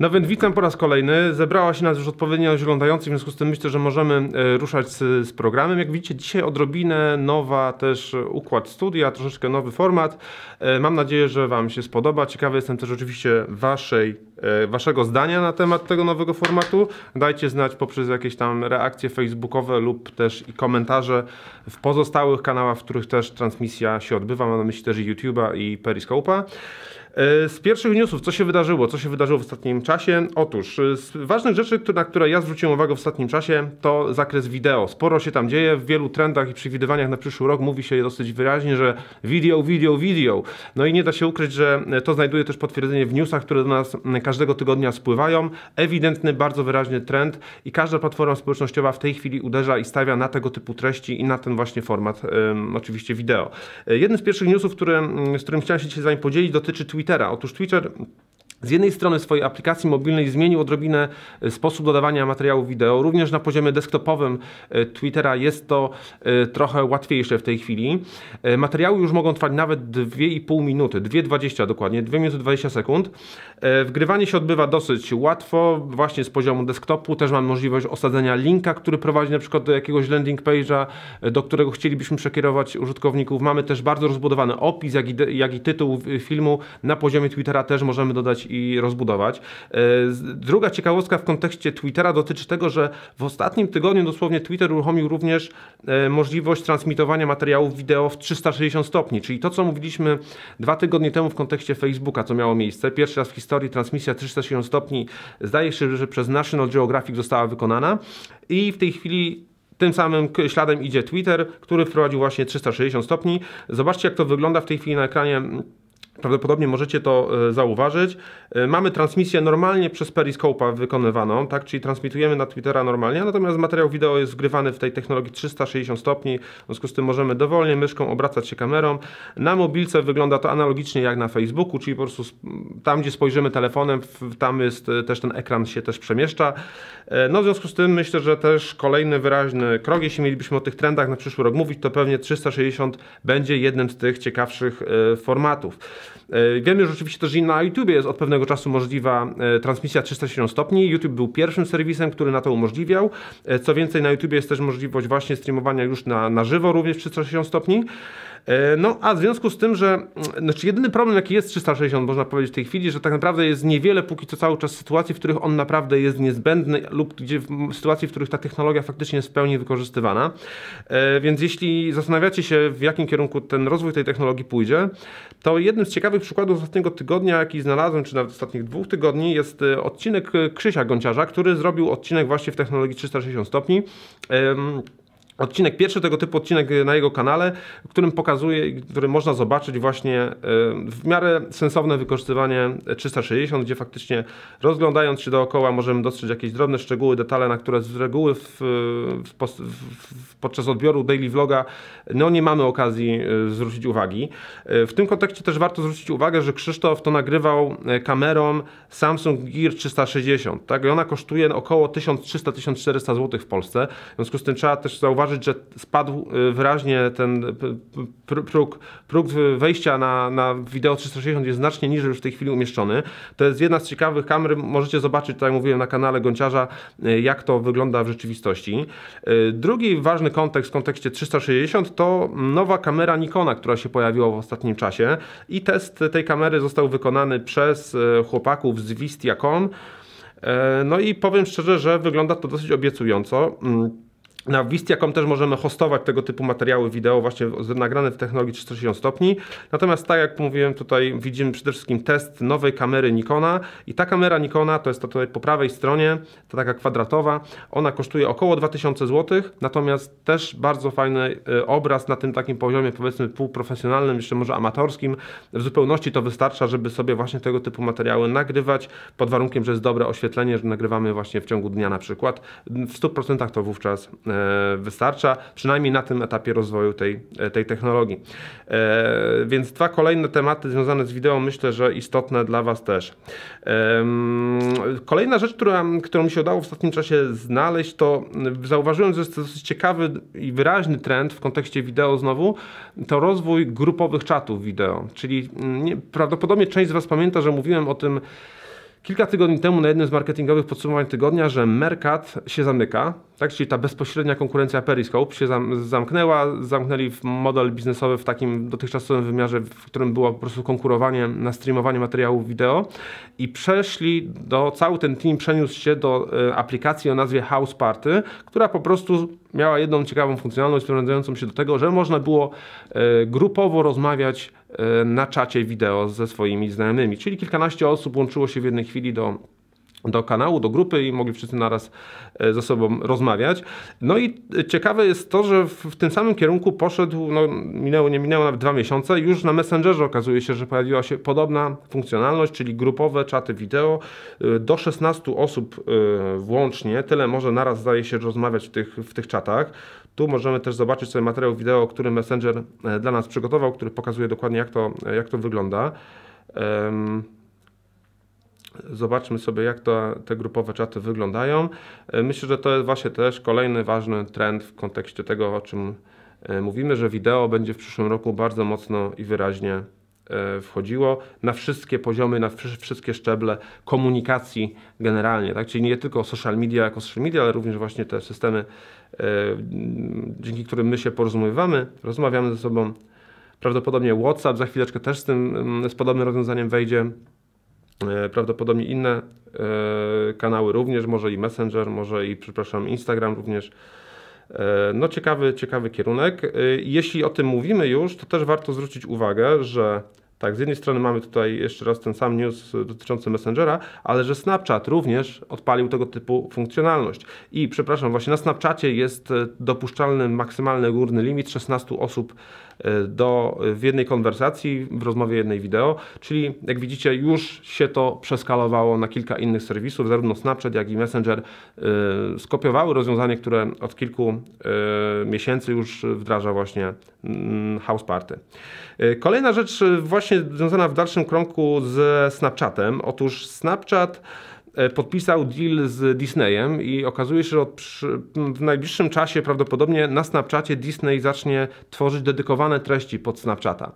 No więc witam po raz kolejny. Zebrała się nas już odpowiednia ilość oglądających, w związku z tym myślę, że możemy e, ruszać z, z, programem. Jak widzicie, dzisiaj odrobinę nowa też układ studia, troszeczkę nowy format. E, mam nadzieję, że Wam się spodoba. Ciekawy jestem też oczywiście waszej, e, Waszego zdania na temat tego nowego formatu. Dajcie znać poprzez jakieś tam reakcje facebookowe lub też i komentarze w pozostałych kanałach, w których też transmisja się odbywa. Mam na myśli też YouTube'a i Periscope'a. E, z pierwszych newsów, co się wydarzyło, co się wydarzyło w ostatnim czasie? Otóż e, z ważnych rzeczy, na które ja zwróciłem uwagę w ostatnim czasie, to zakres wideo. Sporo się tam dzieje, w wielu trendach i przewidywaniach na przyszły rok mówi się dosyć wyraźnie, że video, video, video. No i nie da się ukryć, że e, to znajduje też potwierdzenie w newsach, które do nas mm, każdego tygodnia spływają. Ewidentny, bardzo wyraźny trend i każda platforma społecznościowa w tej chwili uderza i stawia na tego typu treści i na ten właśnie format, ym, oczywiście wideo. Jeden z pierwszych newsów, który, mm, z którym chciałem się dzisiaj z Wami podzielić, dotyczy Twittera. Twittera. Otóż Twitter z jednej strony swojej aplikacji mobilnej zmienił odrobinę e, sposób dodawania materiału wideo. Również na poziomie desktopowym e, Twittera jest to e, trochę łatwiejsze w tej chwili. Materiały już mogą trwać nawet 2,5 minuty, 2,20 dokładnie, 2 minuty 20 sekund. Wgrywanie się odbywa dosyć łatwo, właśnie z poziomu desktopu. Też mam możliwość osadzenia linka, który prowadzi na przykład do jakiegoś landing page'a, do którego chcielibyśmy przekierować użytkowników. Mamy też bardzo rozbudowany opis, jak i, jak i tytuł filmu. Na poziomie Twittera też możemy dodać i rozbudować. E, druga ciekawostka w kontekście Twittera dotyczy tego, że w ostatnim tygodniu dosłownie Twitter uruchomił również e, możliwość transmitowania materiałów wideo w 360 stopni, czyli to, co mówiliśmy dwa tygodnie temu w kontekście Facebooka, co miało miejsce. Pierwszy raz w historii transmisja 360 stopni, zdaje się, że przez National Geographic została wykonana i w tej chwili tym samym śladem idzie Twitter, który wprowadził właśnie 360 stopni. Zobaczcie, jak to wygląda w tej chwili na ekranie Prawdopodobnie możecie to e, zauważyć. E, mamy transmisję normalnie przez Periscope'a wykonywaną, tak? czyli transmitujemy na Twittera normalnie, natomiast materiał wideo jest zgrywany w tej technologii 360 stopni, w związku z tym możemy dowolnie myszką obracać się kamerą. Na mobilce wygląda to analogicznie jak na Facebooku, czyli po prostu tam, gdzie spojrzymy telefonem, tam jest e, też ten ekran się też przemieszcza. No w związku z tym myślę, że też kolejny wyraźny krok, jeśli mielibyśmy o tych trendach na przyszły rok mówić, to pewnie 360 będzie jednym z tych ciekawszych formatów. Wiemy już oczywiście też, że na YouTube jest od pewnego czasu możliwa e, transmisja 360 stopni. YouTube był pierwszym serwisem, który na to umożliwiał. E, co więcej, na YouTube jest też możliwość właśnie streamowania już na, na żywo, również 360 stopni. E, no a w związku z tym, że mm, znaczy jedyny problem jaki jest 360 można powiedzieć w tej chwili, że tak naprawdę jest niewiele póki co cały czas sytuacji, w których on naprawdę jest niezbędny lub gdzie w sytuacji, w których ta technologia faktycznie jest w pełni wykorzystywana. E, więc jeśli zastanawiacie się w jakim kierunku ten rozwój tej technologii pójdzie, to jednym z ciekawych przykładów ostatniego tygodnia, jaki znalazłem, czy nawet ostatnich dwóch tygodni, jest e, odcinek Krzysia Gonciarza, który zrobił odcinek właśnie w technologii 360 stopni odcinek, pierwszy tego typu odcinek na jego kanale, w którym pokazuje, który można zobaczyć właśnie e, w miarę sensowne wykorzystywanie 360, gdzie faktycznie rozglądając się dookoła możemy dostrzec jakieś drobne szczegóły, detale, na które z reguły w, e, w, w, podczas odbioru daily vloga no nie mamy okazji e, zwrócić uwagi. W tym kontekście też warto zwrócić uwagę, że Krzysztof to nagrywał kamerą Samsung Gear 360, tak? I ona kosztuje około 1300-1400 zł w Polsce, w związku z tym trzeba też zauważyć, zauważyć, że spadł y, wyraźnie ten y, próg, próg wejścia na, na wideo 360 jest znacznie niżej już w tej chwili umieszczony. To jest jedna z ciekawych kamer, możecie zobaczyć, tak jak mówiłem, na kanale Gonciarza, y, jak to wygląda w rzeczywistości. Drugi ważny kontekst w kontekście 360 to nowa kamera Nikona, która się pojawiła w ostatnim czasie i test tej kamery został wykonany przez chłopaków z Vistiacom. E, no i powiem szczerze, że wygląda to dosyć obiecująco. Mm. Na Wistia.com też możemy hostować tego typu materiały wideo właśnie nagrane w technologii 360 stopni. Natomiast tak jak mówiłem tutaj widzimy przede wszystkim test nowej kamery Nikona i ta kamera Nikona to jest to tutaj po prawej stronie, ta taka kwadratowa, ona kosztuje około 2000 zł, natomiast też bardzo fajny e, obraz na tym takim poziomie powiedzmy półprofesjonalnym, jeszcze może amatorskim. W zupełności to wystarcza, żeby sobie właśnie tego typu materiały nagrywać pod warunkiem, że jest dobre oświetlenie, że nagrywamy właśnie w ciągu dnia na przykład. W 100% to wówczas e, E, wystarcza, przynajmniej na tym etapie rozwoju tej, e, tej technologii. E, więc dwa kolejne tematy związane z wideo myślę, że istotne dla Was też. Kolejna rzecz, która, którą mi się udało w ostatnim czasie znaleźć, to zauważyłem, że jest to dosyć ciekawy i wyraźny trend w kontekście wideo znowu, to rozwój grupowych czatów wideo, czyli mm, nie, prawdopodobnie część z Was pamięta, że mówiłem o tym kilka tygodni temu na jednym z marketingowych podsumowań tygodnia, że Mercat się zamyka, tak? czyli ta bezpośrednia konkurencja Periscope się zam zamknęła, zamknęli model biznesowy w takim dotychczasowym wymiarze, w którym było po prostu konkurowanie na streamowanie materiałów wideo i przeszli do, cały ten team przeniósł się do y, aplikacji o nazwie House Party, która po prostu miała jedną ciekawą funkcjonalność sprowadzającą się do tego, że można było y, grupowo rozmawiać Y, na czacie wideo ze swoimi znajomymi. Czyli kilkanaście osób łączyło się w jednej chwili do do kanału, do grupy i mogli wszyscy naraz y, ze sobą rozmawiać. No i y, ciekawe jest to, że w, tym samym kierunku poszedł, no minęło, nie minęło nawet dwa miesiące, już na Messengerze okazuje się, że pojawiła się podobna funkcjonalność, czyli grupowe czaty wideo. Do 16 osób włącznie, tyle może naraz zdaje się rozmawiać w tych, w tych czatach. Tu możemy też zobaczyć sobie materiał wideo, który Messenger e, dla nas przygotował, który pokazuje dokładnie jak to, jak to wygląda. Zobaczmy sobie, jak to, te grupowe czaty wyglądają. E, myślę, że to jest właśnie też kolejny ważny trend w kontekście tego, o czym e, mówimy, że wideo będzie w przyszłym roku bardzo mocno i wyraźnie wchodziło na wszystkie poziomy, na wszystkie szczeble komunikacji generalnie, tak? czyli nie tylko social media jako social media, ale również właśnie te systemy E, dzięki którym my się porozumiewamy, rozmawiamy ze sobą. Prawdopodobnie WhatsApp za chwileczkę też z tym, mm, z podobnym rozwiązaniem wejdzie. E, prawdopodobnie inne e, kanały również, może i Messenger, może i, przepraszam, Instagram również. No ciekawy, ciekawy kierunek. Jeśli o tym mówimy już, to też warto zwrócić uwagę, że tak, z jednej strony mamy tutaj jeszcze raz ten sam news dotyczący Messengera, ale że Snapchat również odpalił tego typu funkcjonalność. I przepraszam, właśnie na Snapchacie jest e, dopuszczalny maksymalny górny limit 16 osób E, do, w jednej konwersacji, w rozmowie jednej wideo, czyli jak widzicie już się to przeskalowało na kilka innych serwisów, zarówno Snapchat jak i Messenger e, skopiowały rozwiązanie, które od kilku e, miesięcy już wdraża właśnie mm, House Party. Kolejna rzecz właśnie związana w dalszym krągu z Snapchatem. Otóż Snapchat E, podpisał deal z Disneyem i okazuje się, że przy, w najbliższym czasie prawdopodobnie na Snapchacie Disney zacznie tworzyć dedykowane treści pod Snapchata.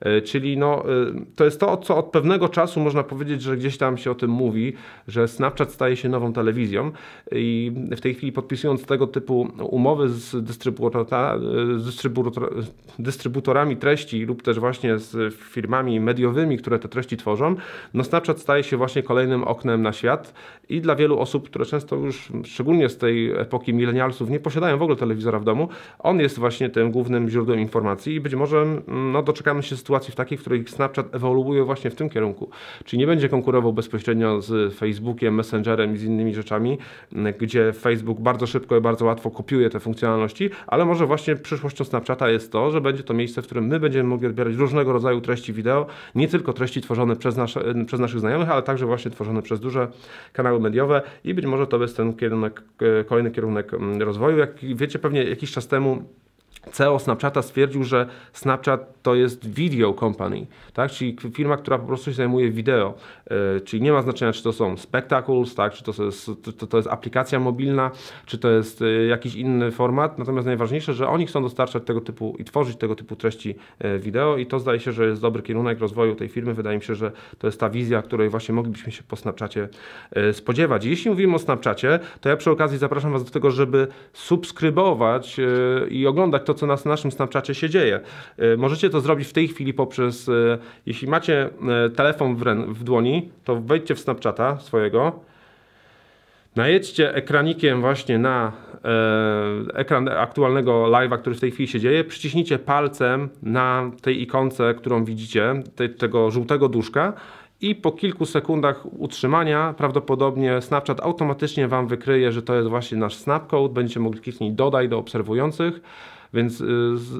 E, czyli no, e, to jest to, co od pewnego czasu można powiedzieć, że gdzieś tam się o tym mówi, że Snapchat staje się nową telewizją i w tej chwili podpisując tego typu umowy z, e, z dystrybutorami treści lub też właśnie z firmami mediowymi, które te treści tworzą, no Snapchat staje się właśnie kolejnym oknem na świat i dla wielu osób, które często już, szczególnie z tej epoki milenialsów, nie posiadają w ogóle telewizora w domu, on jest właśnie tym głównym źródłem informacji i być może mm, no, doczekamy się sytuacji w takiej, w której Snapchat ewoluuje właśnie w tym kierunku. Czyli nie będzie konkurował bezpośrednio z Facebookiem, Messengerem i z innymi rzeczami, gdzie Facebook bardzo szybko i bardzo łatwo kopiuje te funkcjonalności, ale może właśnie przyszłością Snapchata jest to, że będzie to miejsce, w którym my będziemy mogli odbierać różnego rodzaju treści wideo, nie tylko treści tworzone przez, przez naszych znajomych, ale także właśnie tworzone przez duże kanały mediowe i być może to jest ten kierunek, e, kolejny kierunek rozwoju. Jak wiecie, pewnie jakiś czas temu CEO Snapchata stwierdził, że Snapchat to jest video company, tak? czyli firma, która po prostu się zajmuje wideo. E, czyli nie ma znaczenia, czy to są spectacles, tak, czy to jest, to, to jest aplikacja mobilna, czy to jest e, jakiś inny format. Natomiast najważniejsze, że oni chcą dostarczać tego typu i tworzyć tego typu treści e, wideo i to zdaje się, że jest dobry kierunek rozwoju tej firmy. Wydaje mi się, że to jest ta wizja, której właśnie moglibyśmy się po Snapchacie spodziewać. Jeśli mówimy o Snapchacie, to ja przy okazji zapraszam Was do tego, żeby subskrybować i oglądać to, co nas na naszym Snapchacie się dzieje. Możecie to zrobić w tej chwili poprzez, jeśli macie telefon w, w dłoni, to wejdźcie w Snapchata swojego, najedźcie ekranikiem właśnie na e, ekran aktualnego live'a, który w tej chwili się dzieje, przyciśnijcie palcem na tej ikonce, którą widzicie, te, tego żółtego duszka i po kilku sekundach utrzymania prawdopodobnie Snapchat automatycznie Wam wykryje, że to jest właśnie nasz Snapcode. Będziecie mogli kliknąć dodaj do obserwujących więc y,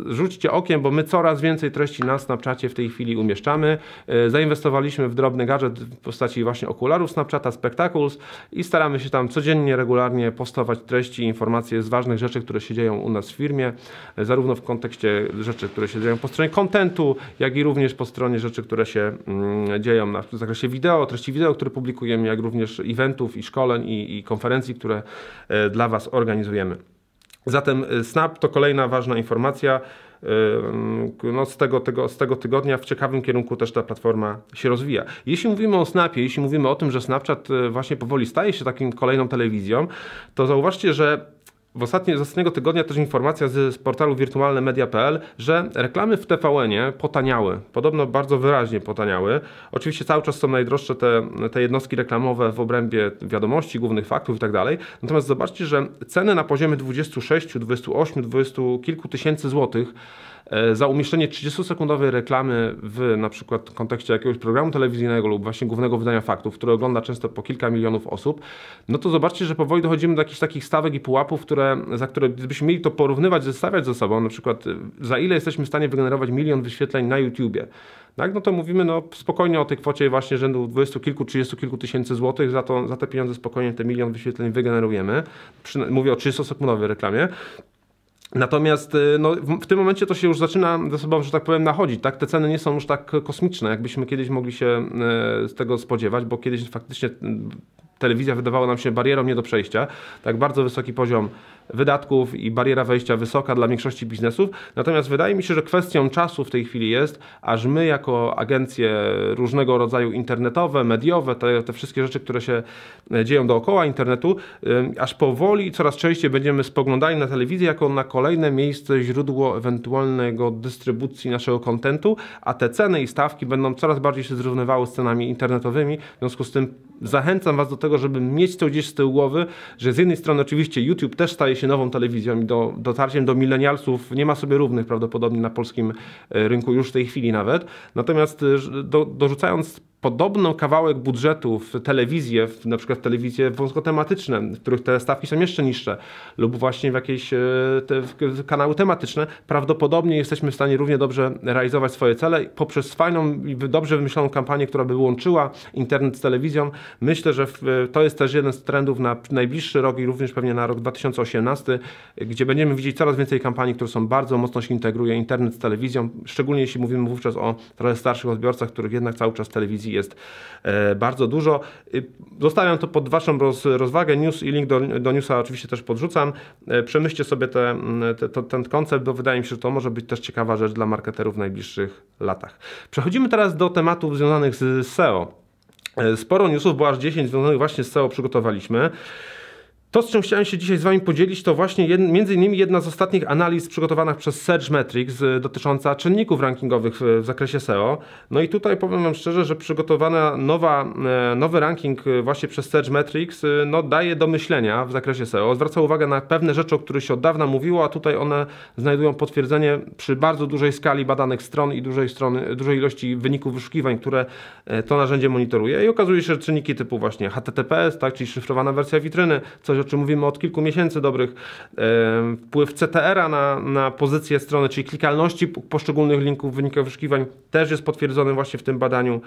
rzućcie okiem, bo my coraz więcej treści na Snapchacie w tej chwili umieszczamy. Y, zainwestowaliśmy w drobny gadżet w postaci właśnie okularów Snapchata Spectacles i staramy się tam codziennie, regularnie postować treści, informacje z ważnych rzeczy, które się dzieją u nas w firmie, y, zarówno w kontekście rzeczy, które się dzieją po stronie kontentu, jak i również po stronie rzeczy, które się mm, dzieją na, w zakresie wideo, treści wideo, które publikujemy, jak również eventów i szkoleń i, i konferencji, które dla Was organizujemy. Zatem y, Snap to kolejna ważna informacja. Y, mm, no z, tego, tego, z tego tygodnia w ciekawym kierunku też ta platforma się rozwija. Jeśli mówimy o Snapie, jeśli mówimy o tym, że Snapchat y, właśnie powoli staje się takim kolejną telewizją, to zauważcie, że w ostatnie, z ostatniego tygodnia też informacja z, z portalu wirtualnemedia.pl, że reklamy w TVN-ie potaniały. Podobno bardzo wyraźnie potaniały. Oczywiście cały czas są najdroższe te, te jednostki reklamowe w obrębie wiadomości, głównych faktów itd. Tak Natomiast zobaczcie, że ceny na poziomie 26, 28, 20 kilku tysięcy złotych E, za umieszczenie 30-sekundowej reklamy w na przykład kontekście jakiegoś programu telewizyjnego lub właśnie głównego wydania faktów, które ogląda często po kilka milionów osób, no to zobaczcie, że powoli dochodzimy do jakichś takich stawek i pułapów, które, za które gdybyśmy mieli to porównywać, zestawiać ze sobą, na przykład y, za ile jesteśmy w stanie wygenerować milion wyświetleń na YouTubie, tak, no to mówimy no, spokojnie o tej kwocie właśnie rzędu 20 kilku, 30 kilku tysięcy złotych, za, to, za te pieniądze spokojnie te milion wyświetleń wygenerujemy. Przy, mówię o 30-sekundowej reklamie. Natomiast y, no, w tym momencie to się już zaczyna ze sobą, że tak powiem, nachodzić. Tak? Te ceny nie są już tak kosmiczne, jakbyśmy kiedyś mogli się y, z tego spodziewać, bo kiedyś faktycznie y, telewizja wydawała nam się barierą nie do przejścia. Tak bardzo wysoki poziom wydatków i bariera wejścia wysoka dla większości biznesów. Natomiast wydaje mi się, że kwestią czasu w tej chwili jest, aż my jako agencje różnego rodzaju internetowe, mediowe, te, te wszystkie rzeczy, które się e, dzieją dookoła internetu, e, aż powoli coraz częściej będziemy spoglądali na telewizję jako na kolejne miejsce, źródło ewentualnego dystrybucji naszego kontentu, a te ceny i stawki będą coraz bardziej się zrównywały z cenami internetowymi. W związku z tym zachęcam Was do tego, żeby mieć to gdzieś z tyłu głowy, że z jednej strony oczywiście YouTube też staje staje się nową telewizją i do, dotarciem do milenialsów nie ma sobie równych prawdopodobnie na polskim e, rynku już w tej chwili nawet. Natomiast e, do, dorzucając podobno kawałek budżetu w telewizję, w, na przykład w telewizje wąskotematyczne, w których te stawki są jeszcze niższe, lub właśnie w jakieś e, te, w kanały tematyczne, prawdopodobnie jesteśmy w stanie równie dobrze realizować swoje cele poprzez fajną i dobrze wymyśloną kampanię, która by łączyła internet z telewizją. Myślę, że w, e, to jest też jeden z trendów na najbliższy rok i również pewnie na rok 2018, gdzie będziemy widzieć coraz więcej kampanii, które są bardzo mocno się integruje internet z telewizją, szczególnie jeśli mówimy wówczas o trochę starszych odbiorcach, których jednak cały czas telewizji jest e, bardzo dużo. Y, zostawiam to pod Waszą roz, rozwagę. News i link do, do newsa oczywiście też podrzucam. E, przemyślcie sobie te, mm, te, to, ten koncept, bo wydaje mi się, że to może być też ciekawa rzecz dla marketerów w najbliższych latach. Przechodzimy teraz do tematów związanych z SEO. E, sporo newsów, bo aż 10 związanych właśnie z SEO przygotowaliśmy. To, z czym chciałem się dzisiaj z Wami podzielić, to właśnie jed, między innymi jedna z ostatnich analiz przygotowanych przez Search Metrics y, dotycząca czynników rankingowych w, w zakresie SEO. No i tutaj powiem Wam szczerze, że przygotowana nowa, e, nowy ranking y, właśnie przez Search Metrics y, no, daje do myślenia w zakresie SEO. Zwraca uwagę na pewne rzeczy, o których się od dawna mówiło, a tutaj one znajdują potwierdzenie przy bardzo dużej skali badanych stron i dużej, strony, dużej ilości wyników wyszukiwań, które e, to narzędzie monitoruje. I okazuje się, że czynniki typu właśnie HTTPS, tak, czyli szyfrowana wersja witryny, coś rzeczy mówimy od kilku miesięcy dobrych, wpływ CTR-a na, na pozycję strony, czyli klikalności poszczególnych linków w wynikach wyszukiwań też jest potwierdzony właśnie w tym badaniu.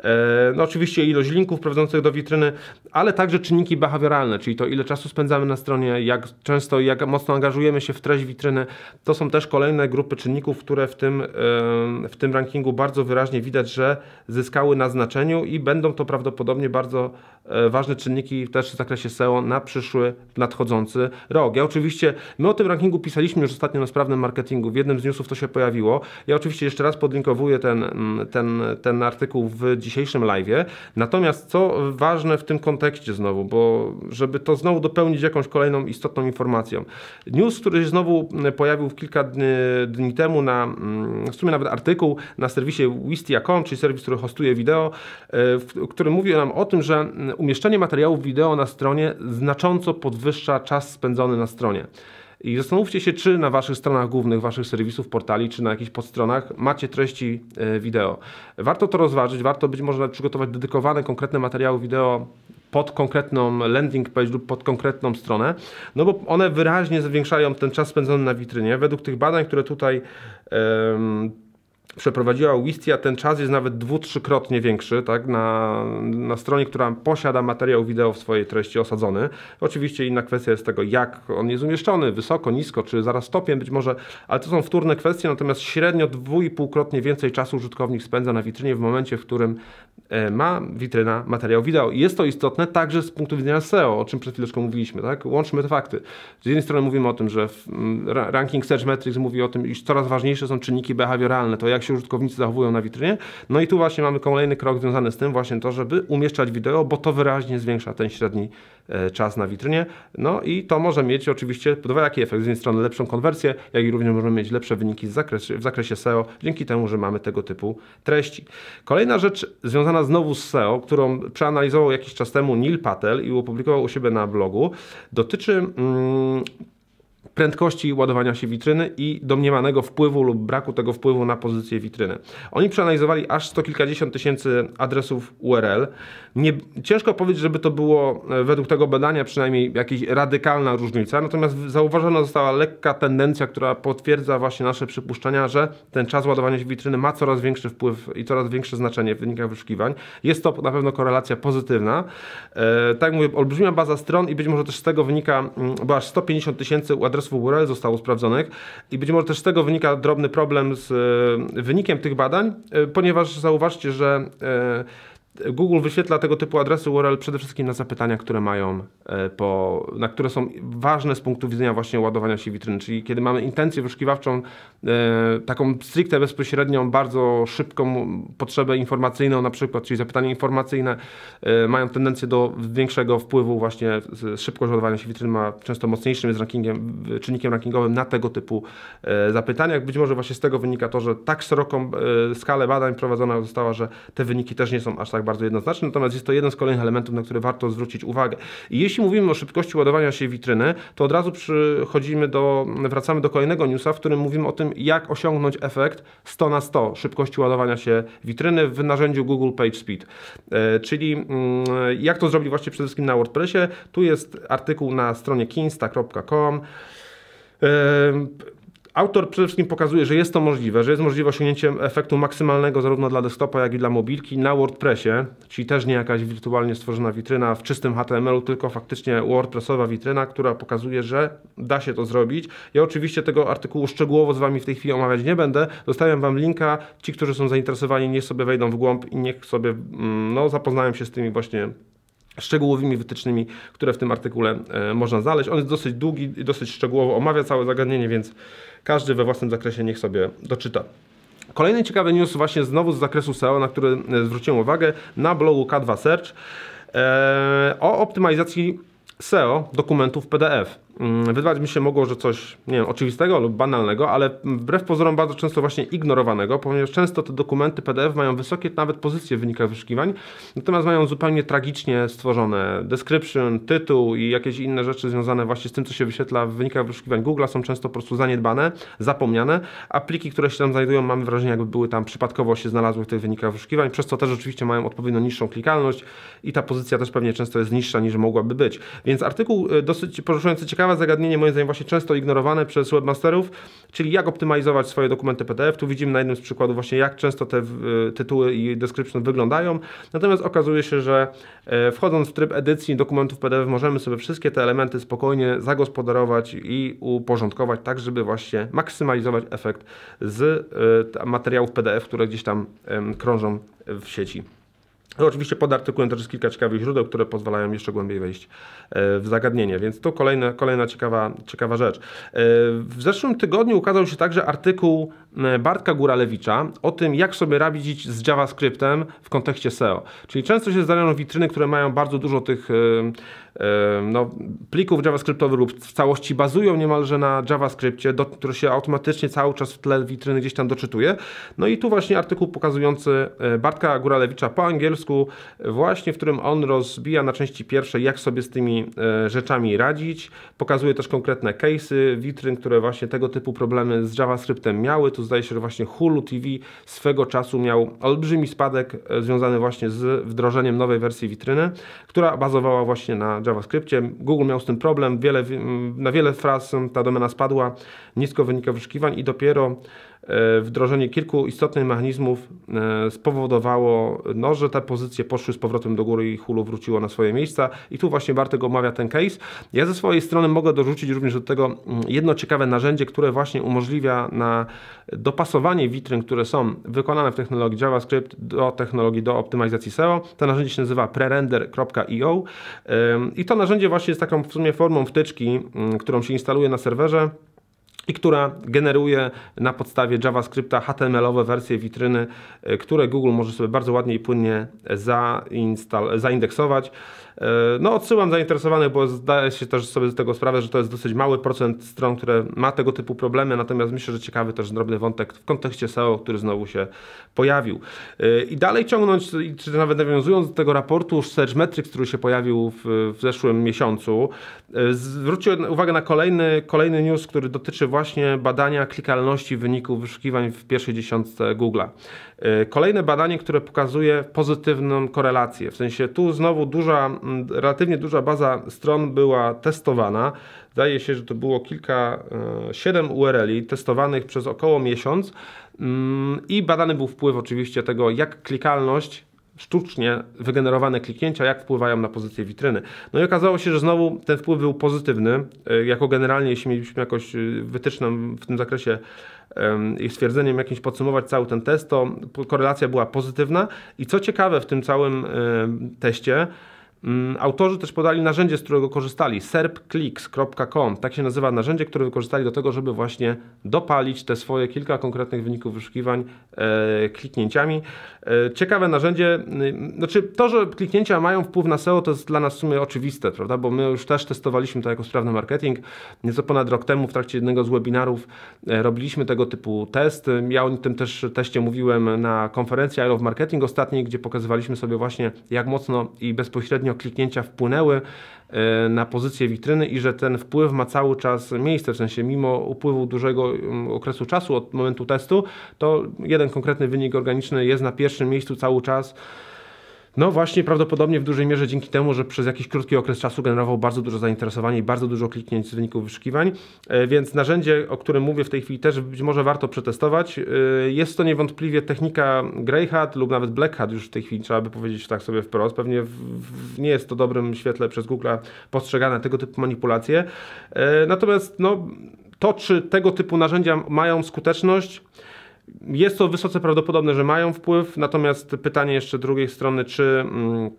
E, no oczywiście ilość linków prowadzących do witryny, ale także czynniki behawioralne, czyli to ile czasu spędzamy na stronie, jak często, jak mocno angażujemy się w treść witryny. To są też kolejne grupy czynników, które w tym, w tym rankingu bardzo wyraźnie widać, że zyskały na znaczeniu i będą to prawdopodobnie bardzo e, ważne czynniki też w zakresie SEO na przyszły nadchodzący rok. Ja oczywiście, my o tym rankingu pisaliśmy już ostatnio na sprawnym marketingu, w jednym z newsów to się pojawiło. Ja oczywiście jeszcze raz podlinkowuję ten, mm, ten, ten artykuł w dzisiejszym live. Natomiast co ważne w tym kontekście znowu, bo żeby to znowu dopełnić jakąś kolejną istotną informacją. News, który się znowu mm, pojawił kilka dni, dni temu na, mm, w sumie nawet artykuł na serwisie wistia.com, czyli serwis, który hostuje wideo, e, w, który mówi nam o tym, że umieszczenie materiałów wideo na stronie znacząco podwyższa czas spędzony na stronie. I zastanówcie się, czy na waszych stronach głównych, waszych serwisów, portali, czy na jakichś podstronach macie treści e, wideo. Warto to rozważyć, warto być może przygotować dedykowane, konkretne materiały wideo pod konkretną landing page lub pod konkretną stronę, no bo one wyraźnie zwiększają ten czas spędzony na witrynie. Według tych badań, które tutaj przeprowadziła Wistia, ten czas jest nawet dwu, trzykrotnie większy, tak, na, na stronie, która posiada materiał wideo w swojej treści osadzony. Oczywiście inna kwestia jest tego, jak on jest umieszczony, wysoko, nisko, czy zaraz stopień być może, ale to są wtórne kwestie, natomiast średnio dwu i półkrotnie więcej czasu użytkownik spędza na witrynie w momencie, w którym e, ma witryna materiał wideo. I jest to istotne także z punktu widzenia SEO, o czym przed chwileczką mówiliśmy, tak, łączmy te fakty. Z jednej strony mówimy o tym, że ranking Search Metrics mówi o tym, iż coraz ważniejsze są czynniki behawioralne, to jak się użytkownicy zachowują na witrynie. No i tu właśnie mamy kolejny krok związany z tym właśnie to, żeby umieszczać wideo, bo to wyraźnie zwiększa ten średni e, czas na witrynie. No i to może mieć oczywiście dwojaki efekt. Z jednej strony lepszą konwersję, jak i również możemy mieć lepsze wyniki w zakresie SEO, e dzięki temu, że mamy tego typu treści. Kolejna rzecz związana znowu z SEO, którą przeanalizował jakiś czas temu Neil Patel i opublikował u siebie na blogu, dotyczy mm, prędkości ładowania się witryny i domniemanego wpływu lub braku tego wpływu na pozycję witryny. Oni przeanalizowali aż sto kilkadziesiąt tysięcy adresów URL. Nie, ciężko powiedzieć, żeby to było e, według tego badania przynajmniej jakaś radykalna różnica, natomiast zauważona została lekka tendencja, która potwierdza właśnie nasze przypuszczenia, że ten czas ładowania się witryny ma coraz większy wpływ i coraz większe znaczenie w wynikach wyszukiwań. Jest to na pewno korelacja pozytywna. E, tak jak mówię, olbrzymia baza stron i być może też z tego wynika, mm, bo aż 150 tysięcy adresów Ministerstwo URL zostało sprawdzonych i być może też z tego wynika drobny problem z e, wynikiem tych badań, e, ponieważ zauważcie, że e, Google wyświetla tego typu adresy URL przede wszystkim na zapytania, które mają, e, po, na które są ważne z punktu widzenia właśnie ładowania się witryny, czyli kiedy mamy intencję wyszukiwawczą, e, taką stricte bezpośrednią, bardzo szybką potrzebę informacyjną na przykład, czyli zapytania informacyjne e, mają tendencję do większego wpływu właśnie szybkość ładowania się witryny ma często mocniejszym jest rankingiem, czynnikiem rankingowym na tego typu zapytaniach. Być może właśnie z tego wynika to, że tak szeroką skalę badań prowadzona została, że te wyniki też nie są aż tak tak bardzo jednoznaczny, natomiast jest to jeden z kolejnych elementów, na które warto zwrócić uwagę. I jeśli mówimy o szybkości ładowania się witryny, to od razu przychodzimy do, wracamy do kolejnego newsa, w którym mówimy o tym, jak osiągnąć efekt 100 na 100 szybkości ładowania się witryny w narzędziu Google PageSpeed. E, czyli mm, jak to zrobić właśnie przede wszystkim na WordPressie. Tu jest artykuł na stronie kinsta.com. Autor przede wszystkim pokazuje, że jest to możliwe, że jest możliwe osiągnięcie efektu maksymalnego zarówno dla desktopa, jak i dla mobilki na WordPressie, czyli też nie jakaś wirtualnie stworzona witryna w czystym HTML-u, tylko faktycznie WordPressowa witryna, która pokazuje, że da się to zrobić. Ja oczywiście tego artykułu szczegółowo z Wami w tej chwili omawiać nie będę. Zostawiam Wam linka. Ci, którzy są zainteresowani, niech sobie wejdą w głąb i niech sobie mm, no, zapoznają się z tymi właśnie szczegółowymi wytycznymi, które w tym artykule e, można znaleźć. On jest dosyć długi, dosyć szczegółowo omawia całe zagadnienie, więc każdy we własnym zakresie niech sobie doczyta. Kolejny ciekawy news właśnie znowu z zakresu SEO, na który e, zwróciłem uwagę na blogu K2 Search e, o optymalizacji SEO dokumentów PDF. Mm, wydawać mi się mogło, że coś, nie wiem, oczywistego lub banalnego, ale wbrew pozorom bardzo często właśnie ignorowanego, ponieważ często te dokumenty PDF mają wysokie nawet pozycje w wynikach wyszukiwań, natomiast mają zupełnie tragicznie stworzone description, tytuł i jakieś inne rzeczy związane właśnie z tym, co się wyświetla w wynikach wyszukiwań Google są często po prostu zaniedbane, zapomniane, a pliki, które się tam znajdują, mamy wrażenie, jakby były tam przypadkowo się znalazły w tych wynikach wyszukiwań, przez co też oczywiście mają odpowiednio niższą klikalność i ta pozycja też pewnie często jest niższa niż mogłaby być. Więc artykuł e, dosyć poruszający ciekawe ciekawe zagadnienie, moim zdaniem właśnie często ignorowane przez webmasterów, czyli jak optymalizować swoje dokumenty PDF. Tu widzimy na jednym z przykładów właśnie jak często te tytuły i description wyglądają. Natomiast okazuje się, że e, wchodząc w tryb edycji dokumentów PDF możemy sobie wszystkie te elementy spokojnie zagospodarować i uporządkować tak, żeby właśnie maksymalizować efekt z e, materiałów PDF, które gdzieś tam krążą w sieci. Oczywiście pod artykułem też jest kilka ciekawych źródeł, które pozwalają jeszcze głębiej wejść e, w zagadnienie, więc to kolejna, kolejna ciekawa, ciekawa rzecz. E, w zeszłym tygodniu ukazał się także artykuł E, Bartka Góralewicza o tym, jak sobie radzić z JavaScriptem w kontekście SEO. Czyli często się zdarzają witryny, które mają bardzo dużo tych e, e, no, plików JavaScriptowych lub w całości bazują niemalże na JavaScriptie, który które się automatycznie cały czas w tle witryny gdzieś tam doczytuje. No i tu właśnie artykuł pokazujący Bartka Góralewicza po angielsku, właśnie w którym on rozbija na części pierwszej, jak sobie z tymi rzeczami radzić. Pokazuje też konkretne case'y witryn, które właśnie tego typu problemy z JavaScriptem miały. Tu zdaje się, że właśnie Hulu TV swego czasu miał olbrzymi spadek e, związany właśnie z wdrożeniem nowej wersji witryny, która bazowała właśnie na JavaScriptie. Google miał z tym problem, wiele, na wiele fraz ta domena spadła, nisko wynika wyszukiwań i dopiero E, wdrożenie kilku istotnych mechanizmów e, spowodowało, no, że te pozycje poszły z powrotem do góry i hulu wróciło na swoje miejsca. I tu właśnie Bartek omawia ten case. Ja ze swojej strony mogę dorzucić również do tego mm, jedno ciekawe narzędzie, które właśnie umożliwia na dopasowanie witryn, które są wykonane w technologii JavaScript do technologii do optymalizacji SEO. To narzędzie się nazywa prerender.io i to narzędzie właśnie jest taką w sumie formą wtyczki, mm, którą się instaluje na serwerze i która generuje na podstawie JavaScripta HTML-owe wersje witryny, e, które Google może sobie bardzo ładnie i płynnie zaindeksować. E, no odsyłam zainteresowanych, bo zdaje się też sobie z tego sprawę, że to jest dosyć mały procent stron, które ma tego typu problemy, natomiast myślę, że ciekawy też drobny wątek w kontekście SEO, który znowu się pojawił. E, I dalej ciągnąć, czy nawet nawiązując do tego raportu Search Metrics, który się pojawił w, w zeszłym miesiącu, e, zwróćcie uwagę na kolejny, kolejny news, który dotyczy właśnie badania klikalności wyników wyszukiwań w pierwszej dziesiątce Google'a. Kolejne badanie, które pokazuje pozytywną korelację, w sensie tu znowu duża relatywnie duża baza stron była testowana. Zdaje się, że to było kilka, e, siedem URL-i testowanych przez około miesiąc mm, i badany był wpływ oczywiście tego, jak klikalność sztucznie wygenerowane kliknięcia, jak wpływają na pozycję witryny. No i okazało się, że znowu ten wpływ był pozytywny. E, jako generalnie, jeśli mielibyśmy jakoś e, wytyczną w tym zakresie i stwierdzeniem jakimś podsumować cały ten test, to korelacja była pozytywna. I co ciekawe w tym całym teście, Mm, autorzy też podali narzędzie, z którego korzystali, serpclicks.com. Tak się nazywa narzędzie, które wykorzystali do tego, żeby właśnie dopalić te swoje kilka konkretnych wyników wyszukiwań e, kliknięciami. E, ciekawe narzędzie, y, znaczy to, że kliknięcia mają wpływ na SEO, to jest dla nas w sumie oczywiste, prawda? Bo my już też testowaliśmy to jako sprawny marketing. Nieco ponad rok temu w trakcie jednego z webinarów e, robiliśmy tego typu test. Ja o tym też teście mówiłem na konferencji I Love Marketing ostatniej, gdzie pokazywaliśmy sobie właśnie, jak mocno i bezpośrednio kliknięcia wpłynęły E, na pozycję witryny i że ten wpływ ma cały czas miejsce, w sensie mimo upływu dużego mm, okresu czasu od momentu testu, to jeden konkretny wynik organiczny jest na pierwszym miejscu cały czas. No właśnie, prawdopodobnie w dużej mierze dzięki temu, że przez jakiś krótki okres czasu generował bardzo dużo zainteresowania i bardzo dużo kliknięć z wyników wyszukiwań, e, więc narzędzie, o którym mówię w tej chwili też być może warto przetestować. E, jest to niewątpliwie technika Grey Hat lub nawet Black Hat już w tej chwili, trzeba by powiedzieć tak sobie wprost. Pewnie w, w, nie jest to dobrym świetle przez Google postrzegane tego typu manipulacje. E, natomiast no, to, czy tego typu narzędzia mają skuteczność, jest to wysoce prawdopodobne, że mają wpływ, natomiast pytanie jeszcze drugiej strony, czy. Mm,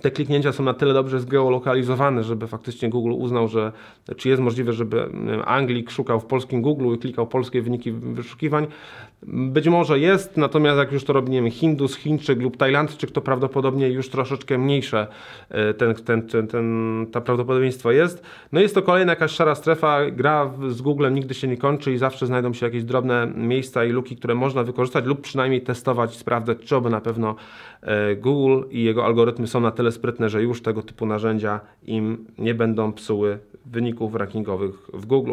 te kliknięcia są na tyle dobrze zgeolokalizowane, żeby faktycznie Google uznał, że czy jest możliwe, żeby Anglik szukał w polskim Google i klikał polskie wyniki wyszukiwań. Być może jest, natomiast jak już to robi nie wiem, Hindus, Chińczyk lub Tajlandczyk, to prawdopodobnie już troszeczkę mniejsze e, ten, ten, ten, ten, ta prawdopodobieństwo jest. No jest to kolejna jakaś szara strefa, gra z Googlem nigdy się nie kończy i zawsze znajdą się jakieś drobne miejsca i luki, które można wykorzystać lub przynajmniej testować i sprawdzać, czy oby na pewno e, Google i jego algorytmy są na tyle tyle sprytne, że już tego typu narzędzia im nie będą psuły wyników rankingowych w Google.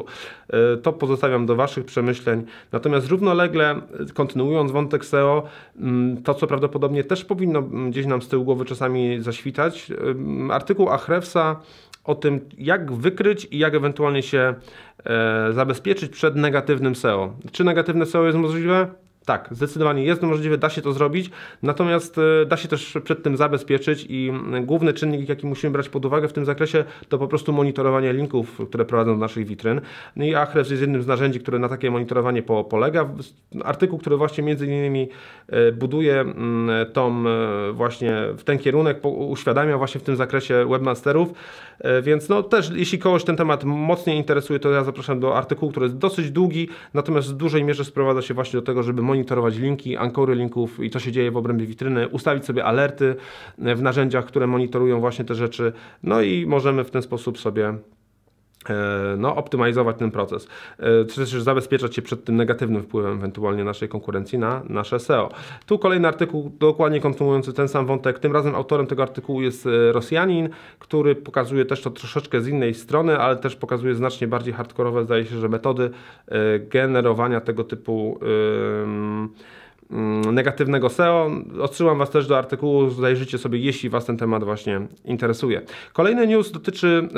E, to pozostawiam do Waszych przemyśleń. Natomiast równolegle, kontynuując wątek SEO, to co prawdopodobnie też powinno gdzieś nam z tyłu głowy czasami zaświtać, e, artykuł Achrefsa o tym, jak wykryć i jak ewentualnie się e, zabezpieczyć przed negatywnym SEO. Czy negatywne SEO jest możliwe? Tak, zdecydowanie jest możliwe, da się to zrobić, natomiast e, da się też przed tym zabezpieczyć i mm, główny czynnik, jaki musimy brać pod uwagę w tym zakresie, to po prostu monitorowanie linków, które prowadzą do naszych witryn. No i Ahrefs jest jednym z narzędzi, które na takie monitorowanie po, polega. Artykuł, który właśnie między innymi e, buduje mm, tą e, właśnie w ten kierunek, uświadamia właśnie w tym zakresie webmasterów, więc no też jeśli kogoś ten temat mocniej interesuje, to ja zapraszam do artykułu, który jest dosyć długi, natomiast w dużej mierze sprowadza się właśnie do tego, żeby monitorować linki, ankory linków i co się dzieje w obrębie witryny, ustawić sobie alerty w narzędziach, które monitorują właśnie te rzeczy, no i możemy w ten sposób sobie E, no, optymalizować ten proces, e, czy też zabezpieczać się przed tym negatywnym wpływem ewentualnie naszej konkurencji na nasze SEO. Tu kolejny artykuł dokładnie kontynuujący ten sam wątek. Tym razem autorem tego artykułu jest e, Rosjanin, który pokazuje też to troszeczkę z innej strony, ale też pokazuje znacznie bardziej hardkorowe, zdaje się, że metody generowania tego typu. Yy, Mm, negatywnego SEO. Odsyłam Was też do artykułu, zajrzyjcie sobie, jeśli Was ten temat właśnie interesuje. Kolejny news dotyczy e,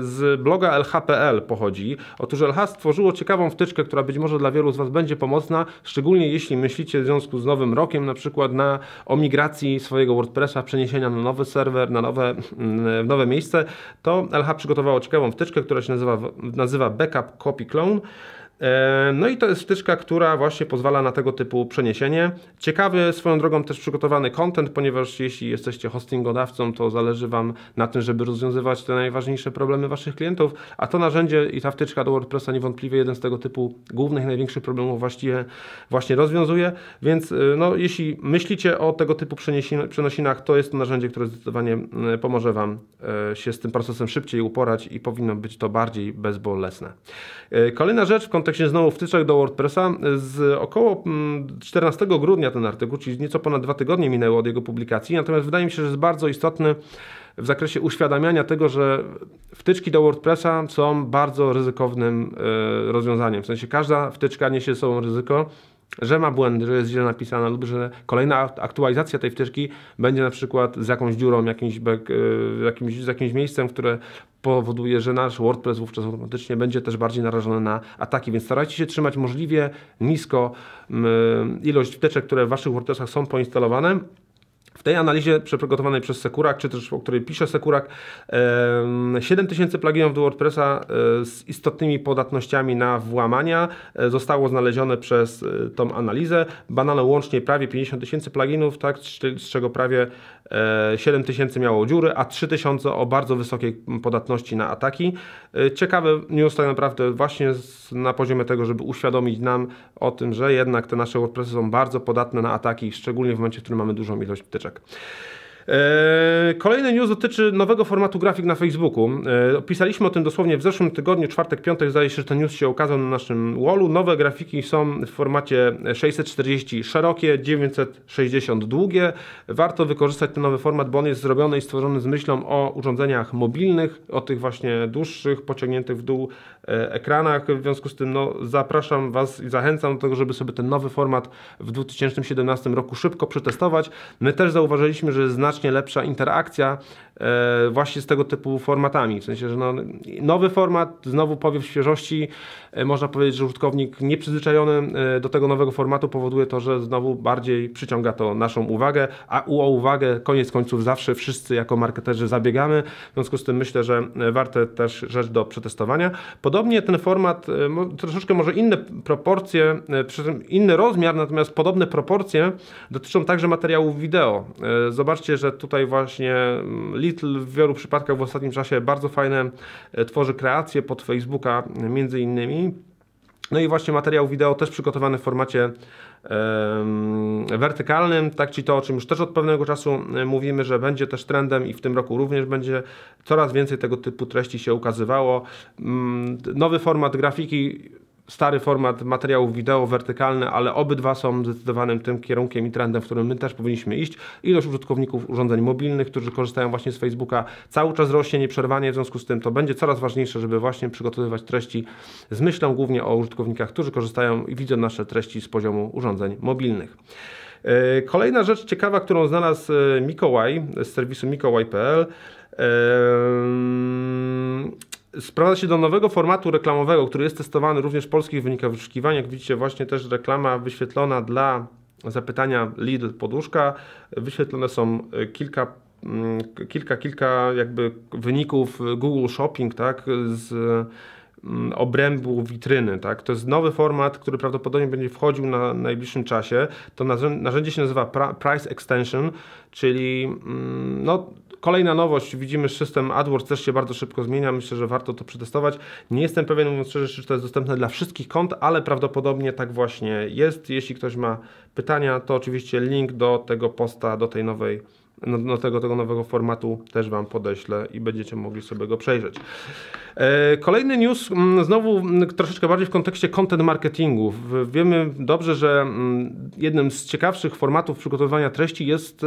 z bloga LH.pl pochodzi. Otóż LH stworzyło ciekawą wtyczkę, która być może dla wielu z Was będzie pomocna, szczególnie jeśli myślicie w związku z nowym rokiem na przykład na o migracji swojego WordPressa, przeniesienia na nowy serwer, na nowe, mm, w nowe miejsce, to LH przygotowało ciekawą wtyczkę, która się nazywa, nazywa Backup Copy Clone. E, no i to jest wtyczka, która właśnie pozwala na tego typu przeniesienie. Ciekawy swoją drogą też przygotowany content, ponieważ jeśli jesteście hostingodawcą, to zależy Wam na tym, żeby rozwiązywać te najważniejsze problemy Waszych klientów, a to narzędzie i ta wtyczka do WordPressa niewątpliwie jeden z tego typu głównych, największych problemów właściwie właśnie rozwiązuje, więc e, no, jeśli myślicie o tego typu przenosinach, to jest to narzędzie, które zdecydowanie e, pomoże Wam się z tym procesem szybciej uporać i powinno być to bardziej bezbolesne. Kolejna rzecz w kontekście kontekście tak znowu wtyczek do WordPressa. Z około 14 mm, grudnia ten artykuł, czyli nieco ponad dwa tygodnie minęło od jego publikacji, natomiast wydaje mi się, że jest bardzo istotny w zakresie uświadamiania tego, że wtyczki do WordPressa są bardzo ryzykownym e, rozwiązaniem. W sensie każda wtyczka niesie ze sobą ryzyko że ma błędy, że jest źle napisana lub że kolejna aktualizacja tej wtyczki będzie na przykład z jakąś dziurą, jakimś, back, y, jakimś, z jakimś miejscem, które powoduje, że nasz WordPress wówczas automatycznie będzie też bardziej narażony na ataki, więc starajcie się trzymać możliwie nisko mm, ilość wtyczek, które w Waszych WordPressach są poinstalowane, w tej analizie przeprogotowanej przez Sekurak, czy też o której pisze Sekurak, 7000 pluginów do WordPressa e, z istotnymi podatnościami na włamania e, zostało znalezione przez e, tą analizę. Banano łącznie prawie 50 tysięcy pluginów, tak, z czego prawie 7 e, tysięcy miało dziury, a 3 tysiące o bardzo wysokiej podatności na ataki. E, ciekawy news tak naprawdę właśnie na poziomie tego, żeby uświadomić nam o tym, że jednak te nasze WordPressy są bardzo podatne na ataki, szczególnie w momencie, w którym mamy dużą ilość wtyczek. E, kolejny news dotyczy nowego formatu grafik na Facebooku. E, Pisaliśmy o tym dosłownie w zeszłym tygodniu, czwartek, piątek, zdaje się, że ten news się ukazał na naszym wallu. Nowe grafiki są w formacie 640 szerokie, 960 długie. Warto wykorzystać ten nowy format, bo on jest zrobiony i stworzony z myślą o urządzeniach mobilnych, o tych właśnie dłuższych, pociągniętych w dół E, ekranach. W związku z tym no, zapraszam Was i zachęcam do tego, żeby sobie ten nowy format w 2017 roku szybko przetestować. My też zauważyliśmy, że jest znacznie lepsza interakcja E, właśnie z tego typu formatami. W sensie, że no, nowy format, znowu powiew świeżości, e, można powiedzieć, że użytkownik nieprzyzwyczajony e, do tego nowego formatu powoduje to, że znowu bardziej przyciąga to naszą uwagę, a u o uwagę koniec końców zawsze wszyscy jako marketerzy zabiegamy, w związku z tym myślę, że warte też rzecz do przetestowania. Podobnie ten format, troszeczkę może inne proporcje, inny rozmiar, natomiast podobne proporcje dotyczą także materiałów wideo. Zobaczcie, że tutaj właśnie mm, Little w wielu przypadkach w ostatnim czasie bardzo fajne e, tworzy kreacje pod Facebooka e, między innymi. No i właśnie materiał wideo też przygotowany w formacie wertykalnym, tak czy to, o czym już też od pewnego czasu e, mówimy, że będzie też trendem i w tym roku również będzie coraz więcej tego typu treści się ukazywało. Mm, nowy format grafiki stary format materiałów wideo, wertykalny, ale obydwa są zdecydowanym tym kierunkiem i trendem, w którym my też powinniśmy iść. Ilość użytkowników urządzeń mobilnych, którzy korzystają właśnie z Facebooka, cały czas rośnie nieprzerwanie, w związku z tym to będzie coraz ważniejsze, żeby właśnie przygotowywać treści z myślą głównie o użytkownikach, którzy korzystają i widzą nasze treści z poziomu urządzeń mobilnych. E, kolejna rzecz ciekawa, którą znalazł e, Mikołaj z serwisu mikołaj.pl e, Sprowadza się do nowego formatu reklamowego, który jest testowany również w polskich wynikach wyszukiwań. Jak widzicie, właśnie też reklama wyświetlona dla zapytania Lidl Poduszka. Wyświetlone są e, kilka, mm, kilka, kilka jakby wyników Google Shopping, tak, z mm, obrębu witryny, tak. To jest nowy format, który prawdopodobnie będzie wchodził na najbliższym czasie. To narzędzie się nazywa Price Extension, czyli mm, no Kolejna nowość, widzimy system AdWords też się bardzo szybko zmienia, myślę, że warto to przetestować. Nie jestem pewien, mówiąc szczerze, czy to jest dostępne dla wszystkich kont, ale prawdopodobnie tak właśnie jest. Jeśli ktoś ma pytania, to oczywiście link do tego posta, do tej nowej no, do tego, tego nowego formatu też Wam podeślę i będziecie mogli sobie go przejrzeć. E, kolejny news, mm, znowu mm, troszeczkę bardziej w kontekście content marketingu. Wiemy dobrze, że mm, jednym z ciekawszych formatów przygotowywania treści jest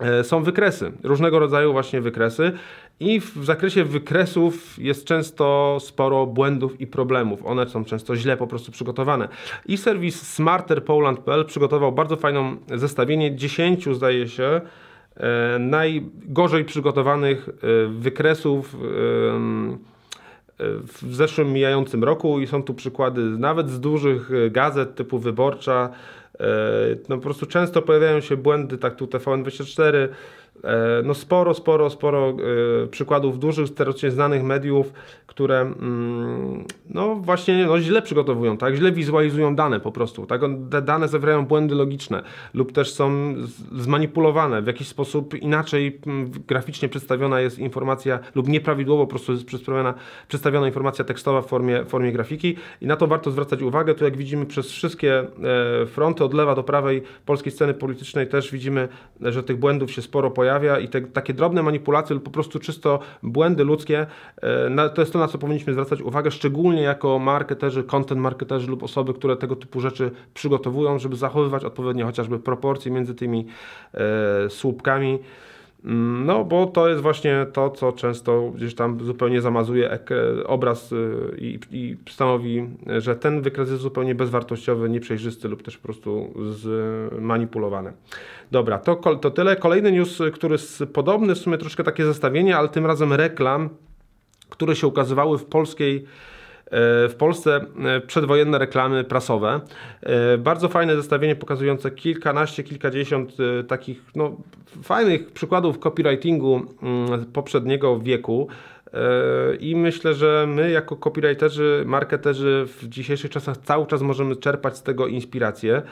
E, są wykresy, różnego rodzaju właśnie wykresy i w zakresie wykresów jest często sporo błędów i problemów. One są często źle po prostu przygotowane. I serwis smarterpoland.pl przygotował bardzo fajną zestawienie 10 zdaje się e, najgorzej przygotowanych e, wykresów w zeszłym mijającym roku i są tu przykłady nawet z dużych gazet typu Wyborcza, E, no po prostu często pojawiają się błędy, tak tu TVN24 E, no sporo, sporo, sporo e, przykładów dużych, starocznie znanych mediów, które mm, no właśnie no źle przygotowują, tak? źle wizualizują dane po prostu. Tak? Te dane zawierają błędy logiczne lub też są zmanipulowane, w jakiś sposób inaczej mm, graficznie przedstawiona jest informacja lub nieprawidłowo po prostu jest przedstawiona, przedstawiona informacja tekstowa w formie, w formie grafiki i na to warto zwracać uwagę. Tu jak widzimy przez wszystkie e, fronty, od lewa do prawej polskiej sceny politycznej też widzimy, że tych błędów się sporo pojawia pojawia i te, takie drobne manipulacje lub po prostu czysto błędy ludzkie, e, to jest to, na co powinniśmy zwracać uwagę, szczególnie jako marketerzy, content marketerzy lub osoby, które tego typu rzeczy przygotowują, żeby zachowywać odpowiednie chociażby proporcje między tymi e, słupkami. No, bo to jest właśnie to, co często gdzieś tam zupełnie zamazuje obraz y, i, i stanowi, że ten wykres jest zupełnie bezwartościowy, nieprzejrzysty lub też po prostu zmanipulowany. Dobra, to, to tyle. Kolejny news, y, który jest podobny, w sumie troszkę takie zestawienie, ale tym razem reklam, które się ukazywały w polskiej E, w Polsce e, przedwojenne reklamy prasowe. E, bardzo fajne zestawienie pokazujące kilkanaście, kilkadziesiąt takich no, fajnych przykładów copywritingu mm, poprzedniego wieku. I myślę, że my jako copywriterzy, marketerzy w dzisiejszych czasach cały czas możemy czerpać z tego inspirację.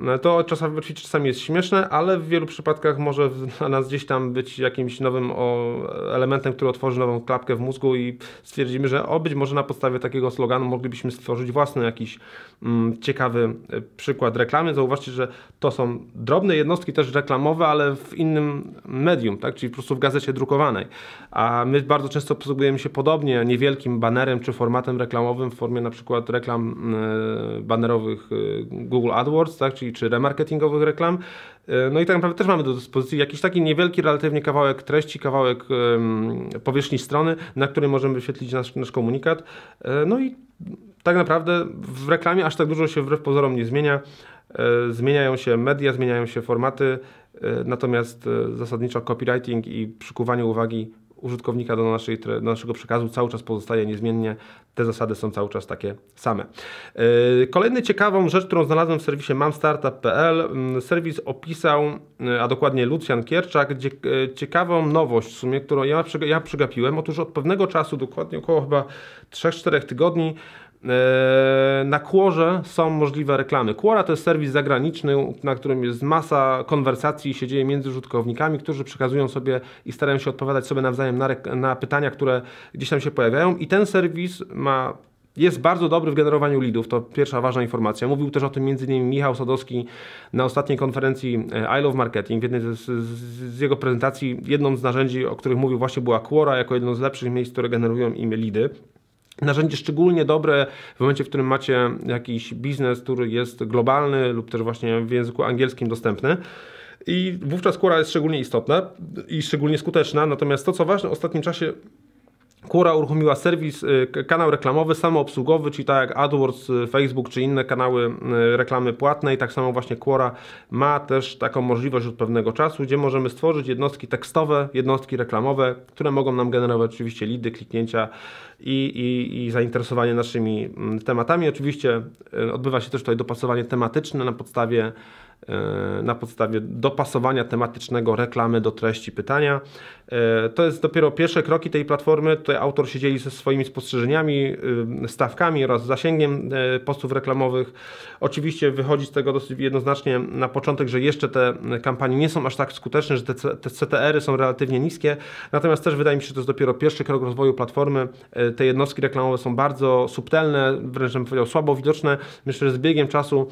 No, to czasami, czasami jest śmieszne, ale w wielu przypadkach może dla nas gdzieś tam być jakimś nowym elementem, który otworzy nową klapkę w mózgu i stwierdzimy, że o być może na podstawie takiego sloganu moglibyśmy stworzyć własny jakiś mm, ciekawy e, przykład reklamy. Zauważcie, że to są drobne jednostki też reklamowe, ale w innym medium, tak? czyli po prostu w gazecie drukowanej. A my bardzo często posługujemy się podobnie niewielkim banerem czy formatem reklamowym w formie na przykład reklam y, banerowych y, Google AdWords, tak? czyli czy remarketingowych reklam. E, no i tak naprawdę też mamy do dyspozycji jakiś taki niewielki relatywnie kawałek treści, kawałek powierzchni strony, na której możemy wyświetlić nasz, nasz komunikat. E, no i tak naprawdę w reklamie aż tak dużo się wbrew pozorom nie zmienia. E, zmieniają się media, zmieniają się formaty, natomiast zasadniczo copywriting i przykuwanie uwagi użytkownika do, naszej, do naszego przekazu cały czas pozostaje niezmiennie. Te zasady są cały czas takie same. E, kolejną ciekawą rzecz, którą znalazłem w serwisie mamstartup.pl, mm, serwis opisał, e, a dokładnie Lucjan Kierczak, e, ciekawą nowość w sumie, którą ja, ja przegapiłem. Otóż od pewnego czasu, dokładnie około chyba 3-4 tygodni, E, na Quorze są możliwe reklamy. Quora to jest serwis zagraniczny, na którym jest masa konwersacji się dzieje między użytkownikami, którzy przekazują sobie i starają się odpowiadać sobie nawzajem na, na pytania, które gdzieś tam się pojawiają. I ten serwis ma jest bardzo dobry w generowaniu lidów, to pierwsza ważna informacja. Mówił też o tym m.in. Michał Sadowski na ostatniej konferencji e, I Love Marketing. W jednej z, z, z, jego prezentacji jedną z narzędzi, o których mówił właśnie była Quora, jako jedno z lepszych miejsc, które generują im lidy. Narzędzie szczególnie dobre w momencie, w którym macie jakiś biznes, który jest globalny lub też właśnie w języku angielskim dostępny. I wówczas kura jest szczególnie istotna i szczególnie skuteczna. Natomiast to, co ważne, w ostatnim czasie Kura uruchomiła serwis, y, kanał reklamowy samoobsługowy, czyli tak jak AdWords, y, Facebook czy inne kanały y, reklamy płatnej. Tak samo właśnie Quora ma też taką możliwość od pewnego czasu, gdzie możemy stworzyć jednostki tekstowe, jednostki reklamowe, które mogą nam generować oczywiście lidy, kliknięcia i, i, i zainteresowanie naszymi mm, tematami. Oczywiście odbywa się też tutaj dopasowanie tematyczne na podstawie E, na podstawie dopasowania tematycznego reklamy do treści pytania. E, to jest dopiero pierwsze kroki tej platformy. Tutaj autor się dzieli ze swoimi spostrzeżeniami, e, stawkami oraz zasięgiem postów reklamowych. Oczywiście wychodzi z tego dosyć jednoznacznie na początek, że jeszcze te kampanie nie są aż tak skuteczne, że te, CTR-y są relatywnie niskie. Natomiast też wydaje mi się, że to jest dopiero pierwszy krok rozwoju platformy. Te jednostki reklamowe są bardzo subtelne, wręcz bym powiedział słabo widoczne. Myślę, że z biegiem czasu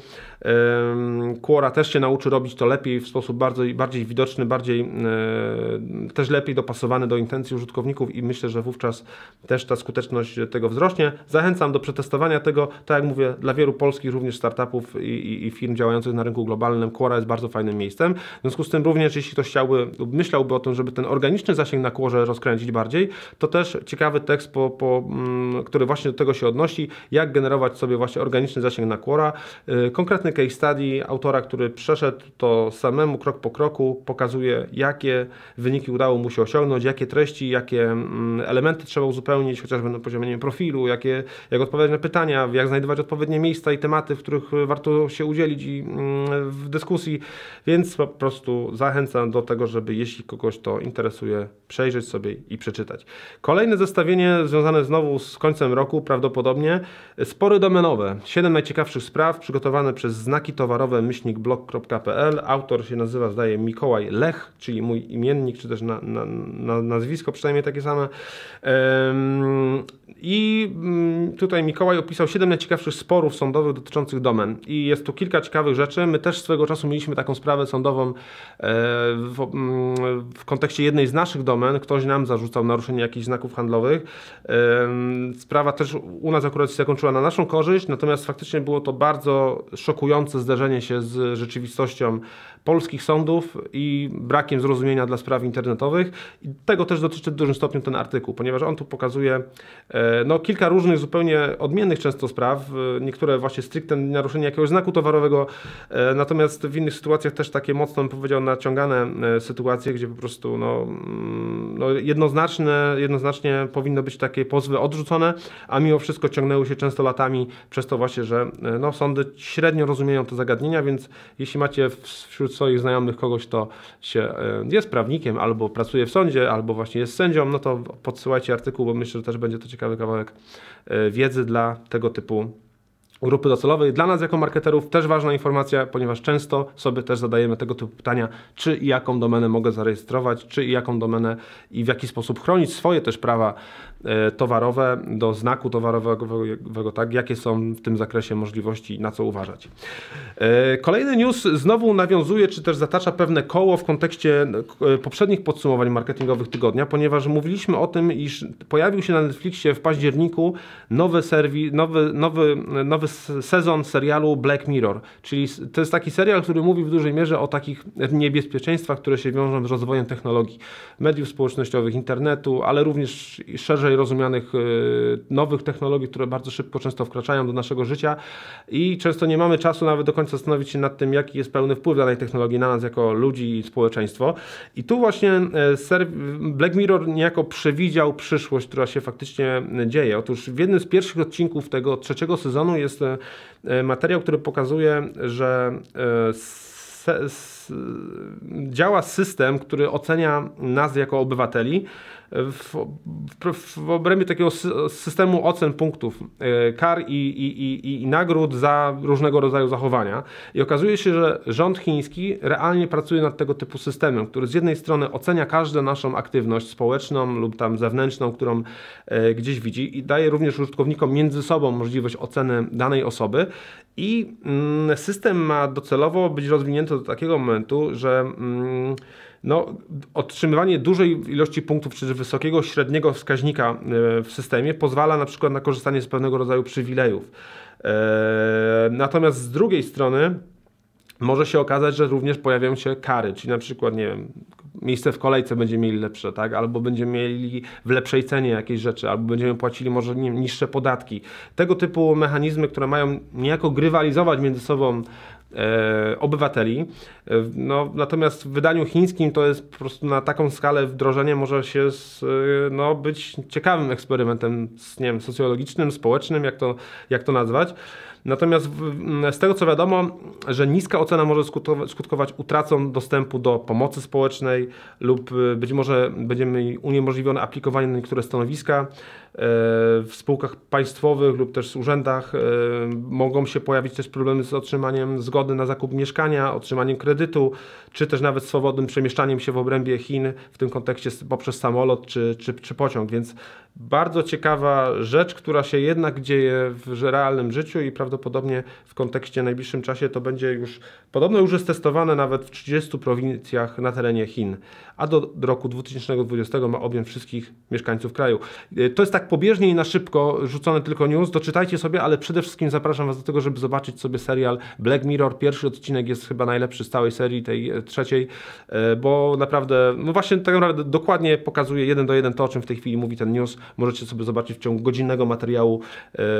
Quora też się nauczy robić to lepiej, w sposób bardzo, bardziej widoczny, bardziej e, też lepiej dopasowany do intencji użytkowników i myślę, że wówczas też ta skuteczność tego wzrośnie. Zachęcam do przetestowania tego, tak jak mówię, dla wielu polskich również startupów i, i, i firm działających na rynku globalnym Quora jest bardzo fajnym miejscem. W związku z tym również, jeśli ktoś chciałby, myślałby o tym, żeby ten organiczny zasięg na Quorze rozkręcić bardziej, to też ciekawy tekst, po, po, mm, który właśnie do tego się odnosi, jak generować sobie właśnie organiczny zasięg na Quora. E, konkretny case study autora, który przeszedł to samemu krok po kroku, pokazuje jakie wyniki udało mu się osiągnąć, jakie treści, jakie mm, elementy trzeba uzupełnić, chociażby na poziomie profilu, jakie, jak odpowiadać na pytania, jak znajdować odpowiednie miejsca i tematy, w których warto się udzielić i, mm, w dyskusji, więc po prostu zachęcam do tego, żeby jeśli kogoś to interesuje, przejrzeć sobie i przeczytać. Kolejne zestawienie związane znowu z końcem roku, prawdopodobnie spory domenowe, 7 najciekawszych spraw przygotowane przez znaki towarowe myślnik blog blog.pl. Autor się nazywa, zdaje, Mikołaj Lech, czyli mój imiennik, czy też na, na, na nazwisko przynajmniej takie same. I mm, tutaj Mikołaj opisał 7 najciekawszych sporów sądowych dotyczących domen. I jest tu kilka ciekawych rzeczy. My też swego czasu mieliśmy taką sprawę sądową e, w, mm, w kontekście jednej z naszych domen. Ktoś nam zarzucał naruszenie jakichś znaków handlowych. Sprawa też u nas akurat się zakończyła na naszą korzyść, natomiast faktycznie było to bardzo szokujące zderzenie się z rzeczywistością rzeczywistością polskich sądów i brakiem zrozumienia dla spraw internetowych. I tego też dotyczy w dużym stopniu ten artykuł, ponieważ on tu pokazuje e, no, kilka różnych, zupełnie odmiennych często spraw, e, niektóre właśnie stricte naruszenie jakiegoś znaku towarowego, e, natomiast w innych sytuacjach też takie mocno, bym powiedział, naciągane sytuacje, gdzie po prostu no, mm, no jednoznaczne, jednoznacznie powinno być takie pozwy odrzucone, a mimo wszystko ciągnęły się często latami przez to właśnie, że no, sądy średnio rozumieją te zagadnienia, więc jeśli macie wśród swoich znajomych kogoś, kto się e, jest prawnikiem albo pracuje w sądzie, albo właśnie jest sędzią, no to podsyłajcie artykuł, bo myślę, że też będzie to ciekawy kawałek e, wiedzy dla tego typu grupy docelowej. Dla nas jako marketerów też ważna informacja, ponieważ często sobie też zadajemy tego typu pytania, czy i jaką domenę mogę zarejestrować, czy i jaką domenę i w jaki sposób chronić swoje też prawa e, towarowe do znaku towarowego, tak, jakie są w tym zakresie możliwości i na co uważać. E, kolejny news znowu nawiązuje, czy też zatacza pewne koło w kontekście e, poprzednich podsumowań marketingowych tygodnia, ponieważ mówiliśmy o tym, iż pojawił się na Netflixie w październiku nowy serwis, nowy, nowy, nowy nowy sezon serialu Black Mirror. Czyli to jest taki serial, który mówi w dużej mierze o takich niebezpieczeństwach, które się wiążą z rozwojem technologii, mediów społecznościowych, internetu, ale również szerzej rozumianych y, nowych technologii, które bardzo szybko często wkraczają do naszego życia i często nie mamy czasu nawet do końca zastanowić się nad tym, jaki jest pełny wpływ danej technologii na nas jako ludzi i społeczeństwo. I tu właśnie e, Black Mirror niejako przewidział przyszłość, która się faktycznie e, dzieje. Otóż w jednym z pierwszych odcinków tego trzeciego sezonu jest jest e, materiał, który pokazuje, że e, se, se, działa system, który ocenia nas jako obywateli w, w, w obrębie takiego systemu ocen punktów e, kar i, i, i, i nagród za różnego rodzaju zachowania. I okazuje się, że rząd chiński realnie pracuje nad tego typu systemem, który z jednej strony ocenia każdą naszą aktywność społeczną lub tam zewnętrzną, którą e, gdzieś widzi i daje również użytkownikom między sobą możliwość oceny danej osoby i mm, system ma docelowo być rozwinięty do takiego momentu, że mm, no, otrzymywanie dużej ilości punktów czy wysokiego średniego wskaźnika e, w systemie pozwala na przykład na korzystanie z pewnego rodzaju przywilejów. E, natomiast z drugiej strony może się okazać, że również pojawiają się kary, czyli na przykład, nie wiem, miejsce w kolejce będziemy mieli lepsze, tak? albo będziemy mieli w lepszej cenie jakieś rzeczy, albo będziemy płacili może niższe podatki. Tego typu mechanizmy, które mają niejako grywalizować między sobą E, obywateli. E, no, natomiast w wydaniu chińskim to jest po prostu na taką skalę wdrożenie może się z, e, no, być ciekawym eksperymentem nie wiem, socjologicznym, społecznym, jak to, jak to nazwać. Natomiast z tego co wiadomo, że niska ocena może skutkować utracą dostępu do pomocy społecznej lub y, być może będziemy uniemożliwione aplikowanie na niektóre stanowiska. E, w spółkach państwowych lub też w urzędach e, mogą się pojawić też problemy z otrzymaniem zgody na zakup mieszkania, otrzymaniem kredytu, czy też nawet swobodnym przemieszczaniem się w obrębie Chin, w tym kontekście poprzez samolot czy, czy, czy pociąg. Więc bardzo ciekawa rzecz, która się jednak dzieje w realnym życiu i prawdopodobnie w kontekście najbliższym czasie to będzie już, podobno już jest testowane nawet w 30 prowincjach na terenie Chin, a do roku 2020 ma objąć wszystkich mieszkańców kraju. E, to jest tak pobieżnie i na szybko rzucony tylko news, doczytajcie sobie, ale przede wszystkim zapraszam Was do tego, żeby zobaczyć sobie serial Black Mirror. Pierwszy odcinek jest chyba najlepszy z całej serii, tej e, trzeciej, e, bo naprawdę, no właśnie tak naprawdę dokładnie pokazuje jeden do jeden to, o czym w tej chwili mówi ten news, możecie sobie zobaczyć w ciągu godzinnego materiału.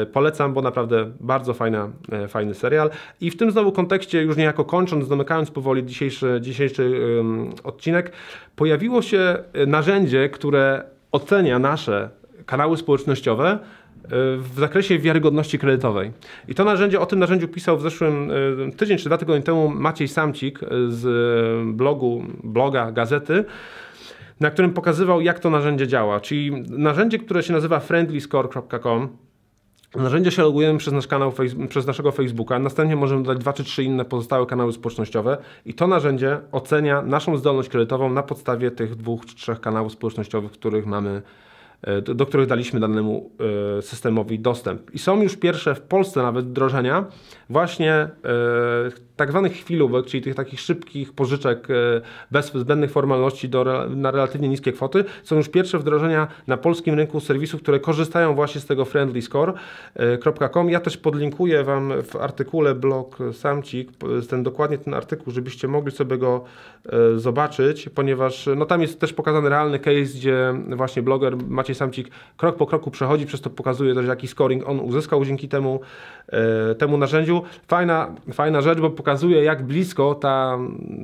E, polecam, bo naprawdę bardzo fajna, e, fajny serial. I w tym znowu kontekście, już niejako kończąc, zamykając powoli dzisiejszy, dzisiejszy odcinek, pojawiło się e, narzędzie, które ocenia nasze kanały społecznościowe w zakresie wiarygodności kredytowej. I to narzędzie, o tym narzędziu pisał w zeszłym tydzień czy dwa tygodnie temu Maciej Samcik z blogu, bloga Gazety na którym pokazywał, jak to narzędzie działa. Czyli narzędzie, które się nazywa friendlyscore.com, narzędzie się logujemy przez, nasz kanał, przez naszego Facebooka, następnie możemy dodać dwa czy trzy inne pozostałe kanały społecznościowe i to narzędzie ocenia naszą zdolność kredytową na podstawie tych dwóch czy trzech kanałów społecznościowych, których mamy, e, do, do których daliśmy danemu e, systemowi dostęp. I są już pierwsze w Polsce nawet wdrożenia właśnie e, tak zwanych chwilówek, czyli tych takich szybkich pożyczek e, bez zbędnych formalności do, na relatywnie niskie kwoty, są już pierwsze wdrożenia na polskim rynku serwisów, które korzystają właśnie z tego friendlyscore.com. E, ja też podlinkuję Wam w artykule blog e, Samcik ten dokładnie ten artykuł, żebyście mogli sobie go zobaczyć, ponieważ no, tam jest też pokazany realny case, gdzie właśnie bloger Maciej Samcik krok po kroku przechodzi, przez to pokazuje też jaki scoring on uzyskał dzięki temu, temu narzędziu. Fajna, fajna rzecz, bo pokazuje, jak blisko ta,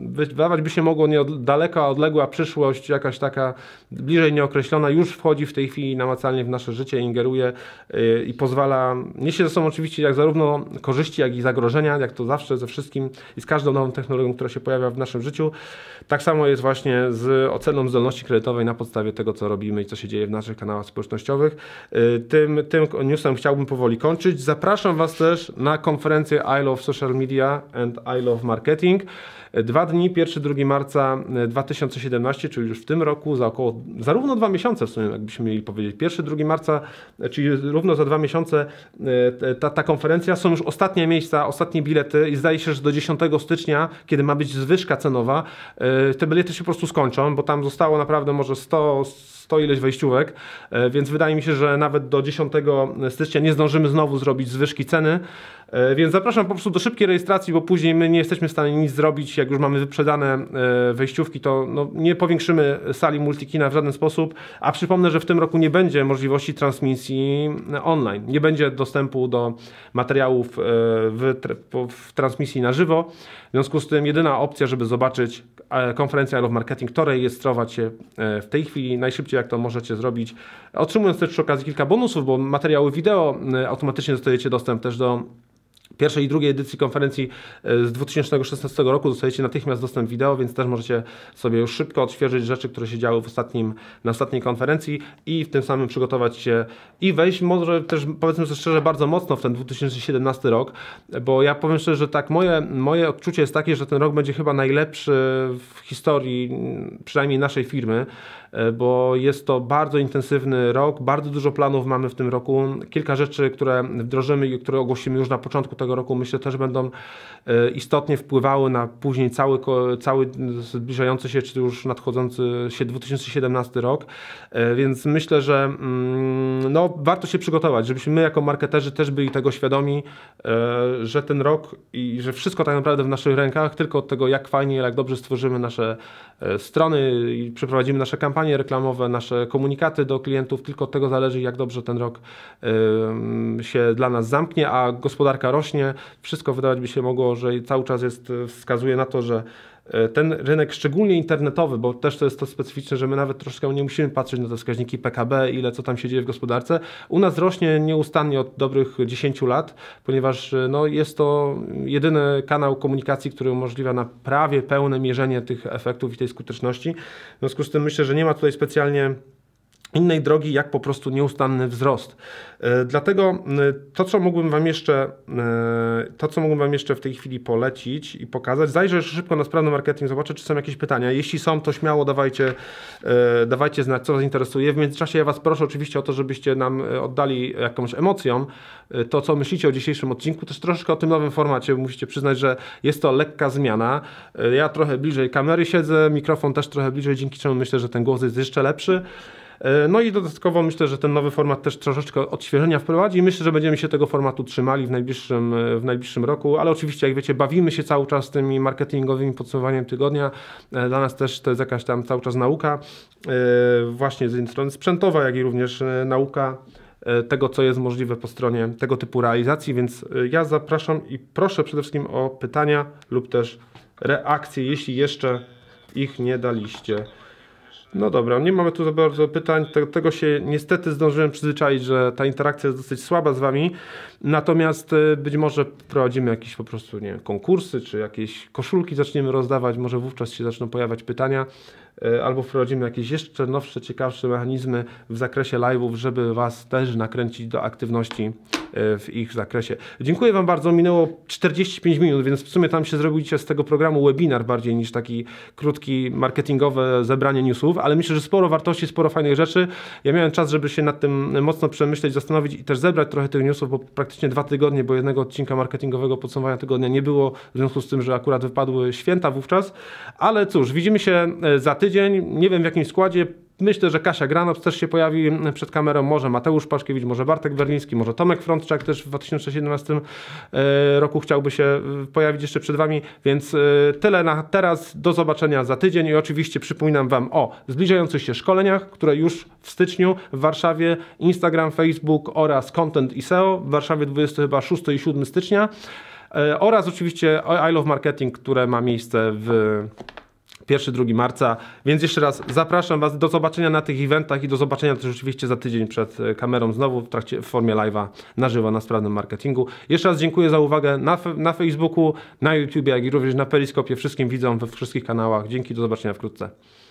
wydawać by się mogło, nie od, daleka, odległa przyszłość, jakaś taka bliżej nieokreślona, już wchodzi w tej chwili namacalnie w nasze życie, ingeruje yy, i pozwala, niesie ze sobą oczywiście jak zarówno korzyści, jak i zagrożenia, jak to zawsze ze wszystkim i z każdą nową technologią, która się pojawia w naszym życiu. Tak samo jest właśnie z oceną zdolności kredytowej na podstawie tego, co robimy i co się dzieje w naszych kanałach społecznościowych. Yy, tym, tym newsem chciałbym powoli kończyć. Zapraszam Was też na konferencję I Love Social Media and and I love marketing. Dwa dni, 1-2 marca 2017, e, czyli już w tym roku, za około, zarówno dwa miesiące w sumie, jakbyśmy mieli powiedzieć. 1-2 marca, e, czyli równo za dwa miesiące e, ta, ta konferencja. Są już ostatnie miejsca, ostatnie bilety i zdaje się, że do 10 stycznia, kiedy ma być zwyżka cenowa, te bilety się po prostu skończą, bo tam zostało naprawdę może 100, 100 ileś wejściówek, więc wydaje mi się, że nawet do 10 stycznia nie zdążymy znowu zrobić zwyżki ceny. Więc zapraszam po prostu do szybkiej rejestracji, bo później my nie jesteśmy w stanie nic zrobić, jak już mamy wyprzedane e, wejściówki, to no, nie powiększymy sali multikina w żaden sposób. A przypomnę, że w tym roku nie będzie możliwości transmisji online. Nie będzie dostępu do materiałów e, w, w transmisji na żywo. W związku z tym jedyna opcja, żeby zobaczyć e, konferencję Love Marketing, to rejestrować się w tej chwili najszybciej, jak to możecie zrobić. Otrzymując też przy okazji kilka bonusów, bo materiały wideo automatycznie dostajecie dostęp też do pierwszej i drugiej edycji konferencji e, z 2016 roku dostajecie natychmiast dostęp wideo, więc też możecie sobie już szybko odświeżyć rzeczy, które się działy w ostatnim, na ostatniej konferencji i w tym samym przygotować się i wejść może też powiedzmy sobie szczerze bardzo mocno w ten 2017 rok, bo ja powiem szczerze, że tak moje, moje odczucie jest takie, że ten rok będzie chyba najlepszy w historii przynajmniej naszej firmy, E, bo jest to bardzo intensywny rok, bardzo dużo planów mamy w tym roku. Kilka rzeczy, które wdrożymy i które ogłosimy już na początku tego roku, myślę też będą e, istotnie wpływały na później cały, cały zbliżający się, czy już nadchodzący się 2017 rok. E, więc myślę, że mm, no, warto się przygotować, żebyśmy my jako marketerzy też byli tego świadomi, że ten rok i że wszystko tak naprawdę w naszych rękach, tylko od tego, jak fajnie, jak dobrze stworzymy nasze strony i przeprowadzimy nasze kampanie, kampanie reklamowe, nasze komunikaty do klientów, tylko od tego zależy, jak dobrze ten rok się dla nas zamknie, a gospodarka rośnie. Wszystko wydawać by się mogło, że cały czas jest, wskazuje na to, że E, ten rynek, szczególnie internetowy, bo też to jest to specyficzne, że my nawet troszkę nie musimy patrzeć na te wskaźniki PKB, ile co tam się dzieje w gospodarce. U nas rośnie nieustannie od dobrych 10 lat, ponieważ e, no, jest to jedyny kanał komunikacji, który umożliwia na prawie pełne mierzenie tych efektów i tej skuteczności. W związku z tym myślę, że nie ma tutaj specjalnie innej drogi, jak po prostu nieustanny wzrost. E, dlatego e, to, co mógłbym Wam jeszcze, e, to, co mógłbym Wam jeszcze w tej chwili polecić i pokazać, zajrzę szybko na sprawny marketing, zobaczę, czy są jakieś pytania. Jeśli są, to śmiało dawajcie, dawajcie znać, co Was interesuje. W międzyczasie ja Was proszę oczywiście o to, żebyście nam oddali jakąś emocją to, co myślicie o dzisiejszym odcinku, też troszkę o tym nowym formacie. Musicie przyznać, że jest to lekka zmiana. Ja trochę bliżej kamery siedzę, mikrofon też trochę bliżej, dzięki czemu myślę, że ten głos jest jeszcze lepszy. E, no i dodatkowo myślę, że ten nowy format też troszeczkę odświeżenia wprowadzi. Myślę, że będziemy się tego formatu trzymali w najbliższym, e, w najbliższym roku, ale oczywiście, jak wiecie, bawimy się cały czas tymi marketingowymi podsumowaniem tygodnia. E, dla nas też to jest jakaś tam cały czas nauka, właśnie z jednej strony sprzętowa, jak i również nauka tego, co jest możliwe po stronie tego typu realizacji, więc ja zapraszam i proszę przede wszystkim o pytania lub też reakcje, jeśli jeszcze ich nie daliście. No dobra, nie mamy tu za bardzo pytań. Tego się niestety zdążyłem przyzwyczaić, że ta interakcja jest dosyć słaba z wami. Natomiast y, być może prowadzimy jakieś po prostu nie wiem, konkursy czy jakieś koszulki zaczniemy rozdawać. Może wówczas się zaczną pojawiać pytania. E, albo wprowadzimy jakieś jeszcze nowsze, ciekawsze mechanizmy w zakresie live'ów, żeby Was też nakręcić do aktywności e, w ich zakresie. Dziękuję Wam bardzo, minęło 45 minut, więc w sumie tam się zrobił z tego programu webinar bardziej niż taki krótki marketingowe zebranie newsów, ale myślę, że sporo wartości, sporo fajnych rzeczy. Ja miałem czas, żeby się nad tym mocno przemyśleć, zastanowić i też zebrać trochę tych newsów, bo praktycznie dwa tygodnie, bo jednego odcinka marketingowego podsumowania tygodnia nie było, w związku z tym, że akurat wypadły święta wówczas, ale cóż, widzimy się e, za tym tydzień, nie wiem w jakim składzie, Myślę, że Kasia Granoc też się pojawi przed kamerą, może Mateusz Paszkiewicz, może Bartek Berliński. może Tomek Frontczak też w 2017 e, roku chciałby się e, pojawić jeszcze przed Wami, więc e, tyle na teraz, do zobaczenia za tydzień i oczywiście przypominam Wam o zbliżających się szkoleniach, które już w styczniu w Warszawie, Instagram, Facebook oraz Content i SEO w Warszawie 26 i 7 stycznia oraz oczywiście I Love Marketing, które ma miejsce w 1-2 marca. Więc jeszcze raz zapraszam Was do zobaczenia na tych eventach i do zobaczenia też oczywiście za tydzień przed e, kamerą znowu w trakcie w formie live'a na żywo na sprawnym marketingu. Jeszcze raz dziękuję za uwagę na, na Facebooku, na YouTube, jak i również na Periskopie. Wszystkim widzom we wszystkich kanałach. Dzięki, do zobaczenia wkrótce.